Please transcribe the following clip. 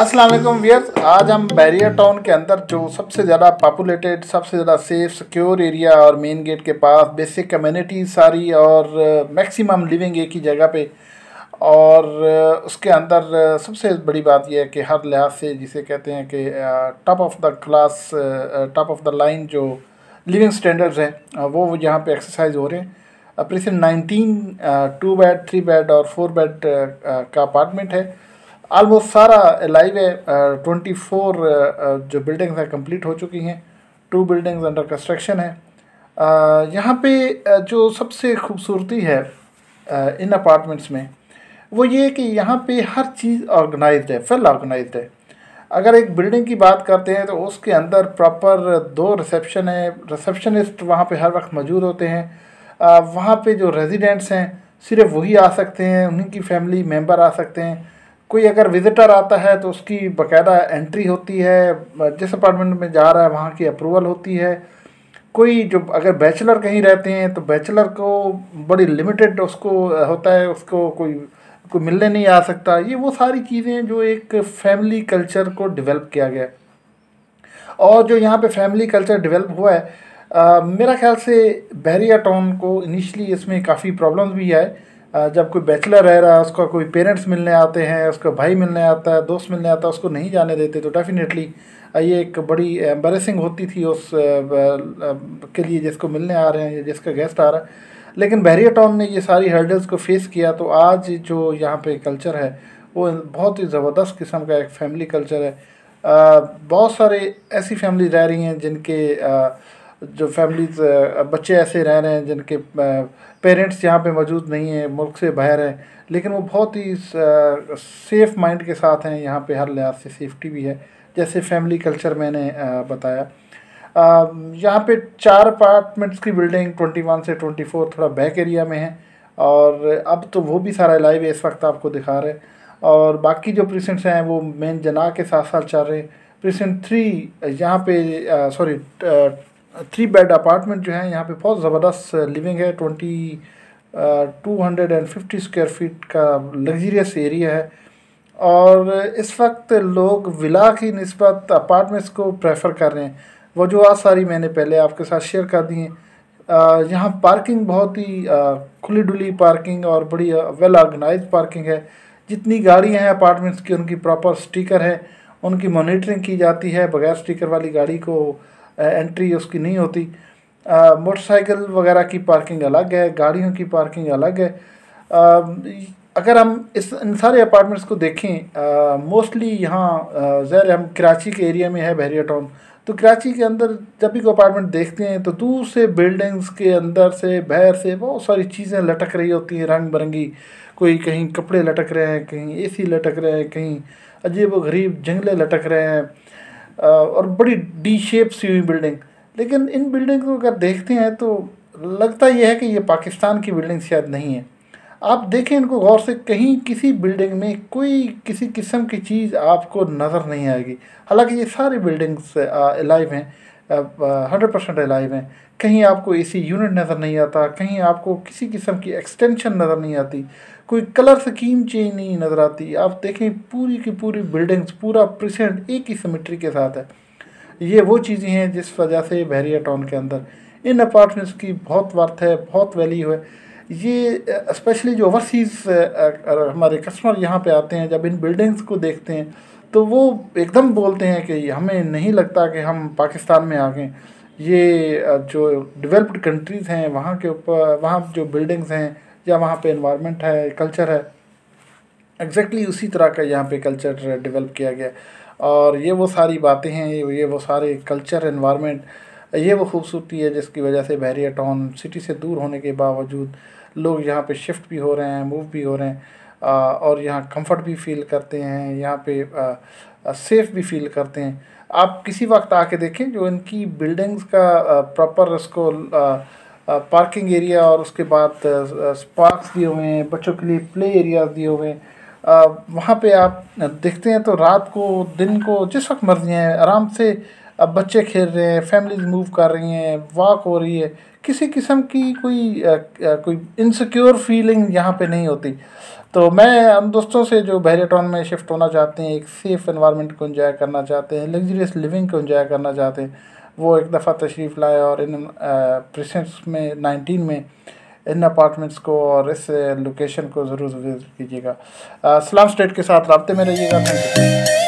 अस्सलाम वालेकुम वियर्स आज हम बैरियर टाउन के अंदर जो सबसे ज़्यादा पॉपुलेटेड सबसे ज़्यादा सेफ सिक्योर एरिया और मेन गेट के पास बेसिक कम्युनिटी सारी और मैक्सिमम लिविंग एक ही जगह पे और उसके अंदर सबसे बड़ी बात यह है कि हर लिहाज से जिसे कहते हैं कि top of the class top of the line जो लिविंग स्टैंडर्ड्स हैं वो यहाँ पर एक्सरसाइज हो रहे हैं अप्रीसन nineteen two bed three bed और फोर बेड का अपार्टमेंट है आलमोस्ट सारा लाइव है ट्वेंटी फोर जो बिल्डिंग्स हैं कंप्लीट हो चुकी हैं टू बिल्डिंग्स अंडर कंस्ट्रक्शन है यहाँ पे जो सबसे खूबसूरती है इन अपार्टमेंट्स में वो ये कि यहाँ पे हर चीज़ ऑर्गेनाइज्ड है फेल ऑर्गेनाइज्ड है अगर एक बिल्डिंग की बात करते हैं तो उसके अंदर प्रॉपर दो रिसेप्शन है रिसेप्शनिस्ट वहाँ पे हर वक्त मौजूद होते हैं वहाँ पे जो रेजिडेंट्स हैं सिर्फ वही आ सकते हैं उन्हीं की फैमिली मेम्बर आ सकते हैं कोई अगर विजिटर आता है तो उसकी बकायदा एंट्री होती है जिस अपार्टमेंट में जा रहा है वहाँ की अप्रूवल होती है कोई जो अगर बैचलर कहीं रहते हैं तो बैचलर को बड़ी लिमिटेड उसको होता है उसको कोई कोई मिलने नहीं आ सकता ये वो सारी चीज़ें जो एक फैमिली कल्चर को डेवलप किया गया और जो यहाँ पे फैमिली कल्चर डेवलप हुआ है आ, मेरा ख्याल से बहरिया टाउन को इनिशली इसमें काफ़ी प्रॉब्लम्स भी आए जब कोई बैचलर रह रहा है उसका कोई पेरेंट्स मिलने आते हैं उसका भाई मिलने आता है दोस्त मिलने आता है उसको नहीं जाने देते तो डेफिनेटली ये एक बड़ी एम्बरेसिंग होती थी उस के लिए जिसको मिलने आ रहे हैं या जिसका गेस्ट आ रहा है लेकिन बहरिया टाउन ने ये सारी हर्डल्स को फेस किया तो आज जो यहाँ पे कल्चर है वो बहुत ही ज़बरदस्त किस्म का एक फैमिली कल्चर है बहुत सारे ऐसी फैमिली रह रही हैं जिनके आ, जो फैमिलीज बच्चे ऐसे रह रहे हैं जिनके पेरेंट्स यहाँ पे मौजूद नहीं हैं मुल्क से बाहर हैं लेकिन वो बहुत ही सेफ़ माइंड के साथ हैं यहाँ पे हर लिहाज से सेफ्टी भी है जैसे फैमिली कल्चर मैंने बताया यहाँ पे चार अपार्टमेंट्स की बिल्डिंग 21 से 24 थोड़ा बैक एरिया में है और अब तो वो भी सारा लाइव इस वक्त आपको दिखा रहे हैं और बाकी जो प्रिसेंट्स हैं वो मेन जना के साथ साथ चल रहे हैं प्रिसेंट थ्री यहाँ पे सॉरी थ्री बेड अपार्टमेंट जो है यहाँ पे बहुत ज़बरदस्त लिविंग है twenty two hundred and fifty square feet का लग्जरियस एरिया है और इस वक्त लोग विला की नस्बत अपार्टमेंट्स को प्रेफर कर रहे हैं वजूहत सारी मैंने पहले आपके साथ शेयर कर दी हैं uh, यहाँ पार्किंग बहुत ही uh, खुली डुली पार्किंग और बड़ी वेल ऑर्गेनाइज पार्किंग है जितनी गाड़ियाँ हैं अपार्टमेंट्स की उनकी प्रॉपर स्टिकर है उनकी मॉनिटरिंग की जाती है बगैर स्टिकर वाली गाड़ी को एंट्री उसकी नहीं होती मोटरसाइकिल वगैरह की पार्किंग अलग है गाड़ियों की पार्किंग अलग है आ, अगर हम इस इन सारे अपार्टमेंट्स को देखें मोस्टली यहाँ ज़हर हम कराची के एरिया में है बहरिया टाउन तो कराची के अंदर जब भी कोई अपार्टमेंट देखते हैं तो दूर से बिल्डिंग्स के अंदर से बहर से बहुत सारी चीज़ें लटक रही होती हैं रंग बिरंगी कोई कहीं कपड़े लटक रहे हैं कहीं एसी लटक रहे हैं कहीं अजीब व गरीब जंगले लटक रहे हैं और बड़ी डी शेप सी हुई बिल्डिंग लेकिन इन बिल्डिंग को अगर देखते हैं तो लगता यह है कि ये पाकिस्तान की बिल्डिंग शायद नहीं है आप देखें इनको गौर से कहीं किसी बिल्डिंग में कोई किसी किस्म की चीज़ आपको नज़र नहीं आएगी हालांकि ये सारी बिल्डिंग्स अलाइव हैं हंड्रेड परसेंट अलाइव हैं कहीं आपको ए सी यूनिट नज़र नहीं आता कहीं आपको किसी किस्म की एक्सटेंशन नज़र नहीं आती कोई कलर स्कीम चेंज नहीं नज़र आती आप देखें पूरी की पूरी बिल्डिंग्स पूरा प्रसेंट एक ही सिमेट्री के साथ है ये वो चीज़ें हैं जिस वजह से बहरिया टाउन के अंदर इन अपार्टमेंट्स की बहुत वर्थ है बहुत वैल्यू है ये स्पेशली जो ओवरसीज़ हमारे कस्टमर यहाँ पे आते हैं जब इन बिल्डिंग्स को देखते हैं तो वो एकदम बोलते हैं कि हमें नहीं लगता कि हम पाकिस्तान में आ गए ये जो डेवलप्ड कंट्रीज़ हैं वहाँ के ऊपर वहाँ जो बिल्डिंग्स हैं या वहाँ पे इन्वायरमेंट है कल्चर है एग्जैक्टली exactly उसी तरह का यहाँ पे कल्चर डेवलप किया गया और ये वो सारी बातें हैं ये वो सारे कल्चर इन्वायरमेंट ये वो खूबसूरती है जिसकी वजह से बहरिया टाउन सिटी से दूर होने के बावजूद लोग यहाँ पे शिफ्ट भी हो रहे हैं मूव भी हो रहे हैं और यहाँ कंफर्ट भी फील करते हैं यहाँ पे सेफ़ भी फील करते हैं आप किसी वक्त आके देखें जो इनकी बिल्डिंग्स का प्रॉपर उसको पार्किंग एरिया और उसके बाद पार्कस दिए हुए हैं बच्चों के लिए प्ले एरिया दिए हुए हैं वहाँ पे आप देखते हैं तो रात को दिन को जिस वक्त मर्जी हैं आराम से अब बच्चे खेल रहे हैं फैमिलीज मूव कर रही हैं वॉक हो रही है किसी किस्म की कोई आ, कोई इनसिक्योर फीलिंग यहाँ पे नहीं होती तो मैं उन दोस्तों से जो बहरेटॉन में शिफ्ट होना चाहते हैं एक सेफ़ इन्वायरमेंट को इन्जॉय करना चाहते हैं लग्जरियस लिविंग को इन्जॉय करना चाहते हैं वो एक दफ़ा तशरीफ़ लाए और इन प्रसेंट्स में नाइनटीन में इन अपार्टमेंट्स को और इस लोकेशन को ज़रूर विज़िट कीजिएगा सलाम स्टेट के साथ रबते में रहिएगा थैंक यू